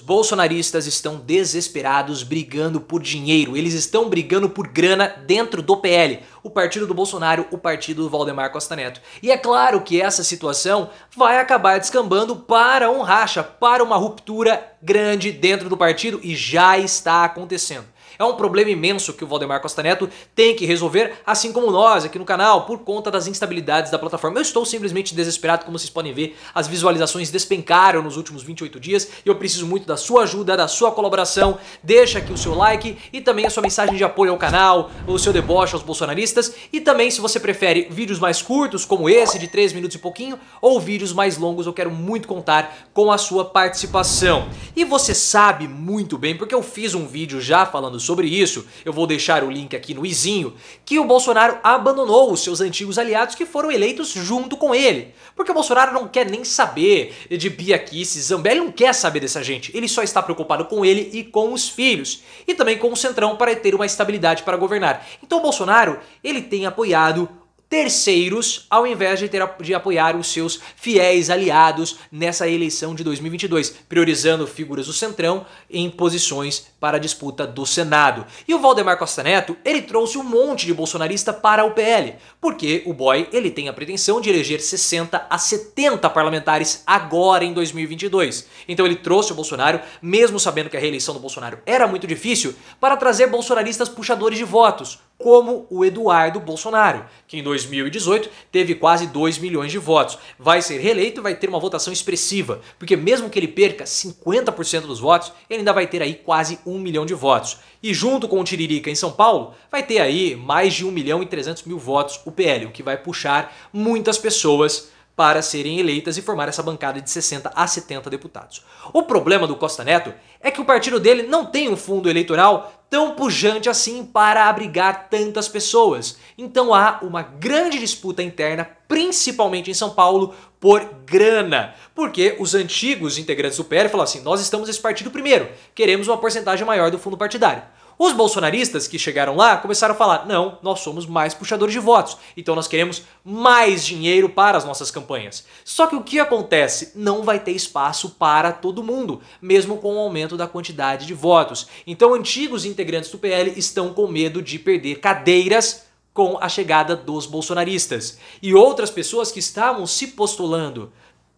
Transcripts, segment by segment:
Os bolsonaristas estão desesperados brigando por dinheiro, eles estão brigando por grana dentro do PL, o partido do Bolsonaro, o partido do Valdemar Costa Neto. E é claro que essa situação vai acabar descambando para um racha, para uma ruptura grande dentro do partido e já está acontecendo. É um problema imenso que o Valdemar Costa Neto tem que resolver, assim como nós aqui no canal, por conta das instabilidades da plataforma. Eu estou simplesmente desesperado, como vocês podem ver, as visualizações despencaram nos últimos 28 dias e eu preciso muito da sua ajuda, da sua colaboração. Deixa aqui o seu like e também a sua mensagem de apoio ao canal, o seu deboche aos bolsonaristas e também se você prefere vídeos mais curtos como esse de 3 minutos e pouquinho ou vídeos mais longos, eu quero muito contar com a sua participação. E você sabe muito bem, porque eu fiz um vídeo já falando sobre sobre isso. Eu vou deixar o link aqui no izinho, que o Bolsonaro abandonou os seus antigos aliados que foram eleitos junto com ele. Porque o Bolsonaro não quer nem saber de Bia Kicis, Zambelli, não quer saber dessa gente. Ele só está preocupado com ele e com os filhos. E também com o Centrão para ter uma estabilidade para governar. Então o Bolsonaro, ele tem apoiado terceiros ao invés de, ter, de apoiar os seus fiéis aliados nessa eleição de 2022, priorizando figuras do centrão em posições para a disputa do Senado. E o Valdemar Costa Neto, ele trouxe um monte de bolsonarista para o PL, porque o boy ele tem a pretensão de eleger 60 a 70 parlamentares agora em 2022. Então ele trouxe o Bolsonaro, mesmo sabendo que a reeleição do Bolsonaro era muito difícil, para trazer bolsonaristas puxadores de votos, como o Eduardo Bolsonaro, que em 2018 teve quase 2 milhões de votos. Vai ser reeleito e vai ter uma votação expressiva, porque mesmo que ele perca 50% dos votos, ele ainda vai ter aí quase 1 milhão de votos. E junto com o Tiririca em São Paulo, vai ter aí mais de 1 milhão e 300 mil votos o PL, o que vai puxar muitas pessoas para serem eleitas e formar essa bancada de 60 a 70 deputados. O problema do Costa Neto é que o partido dele não tem um fundo eleitoral tão pujante assim para abrigar tantas pessoas. Então há uma grande disputa interna, principalmente em São Paulo, por grana. Porque os antigos integrantes do PL falaram assim: nós estamos esse partido primeiro, queremos uma porcentagem maior do fundo partidário. Os bolsonaristas que chegaram lá começaram a falar: não, nós somos mais puxadores de votos, então nós queremos mais dinheiro para as nossas campanhas. Só que o que acontece? Não vai ter espaço para todo mundo, mesmo com o aumento da quantidade de votos. Então, antigos integrantes do PL estão com medo de perder cadeiras com a chegada dos bolsonaristas. E outras pessoas que estavam se postulando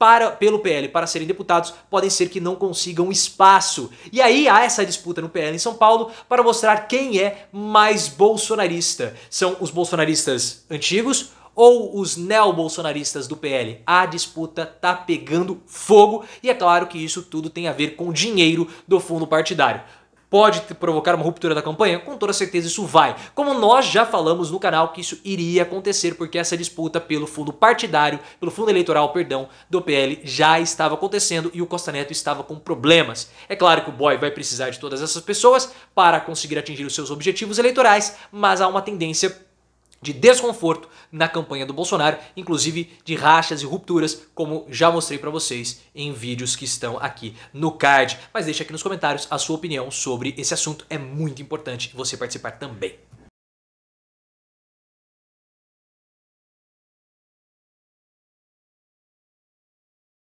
para, pelo PL para serem deputados podem ser que não consigam espaço. E aí há essa disputa no PL em São Paulo para mostrar quem é mais bolsonarista. São os bolsonaristas antigos ou os neo bolsonaristas do PL. A disputa tá pegando fogo e é claro que isso tudo tem a ver com dinheiro do fundo partidário pode provocar uma ruptura da campanha? Com toda certeza isso vai. Como nós já falamos no canal que isso iria acontecer, porque essa disputa pelo fundo partidário, pelo fundo eleitoral, perdão, do PL já estava acontecendo e o Costa Neto estava com problemas. É claro que o boy vai precisar de todas essas pessoas para conseguir atingir os seus objetivos eleitorais, mas há uma tendência de desconforto na campanha do Bolsonaro, inclusive de rachas e rupturas, como já mostrei para vocês em vídeos que estão aqui no card. Mas deixe aqui nos comentários a sua opinião sobre esse assunto, é muito importante você participar também.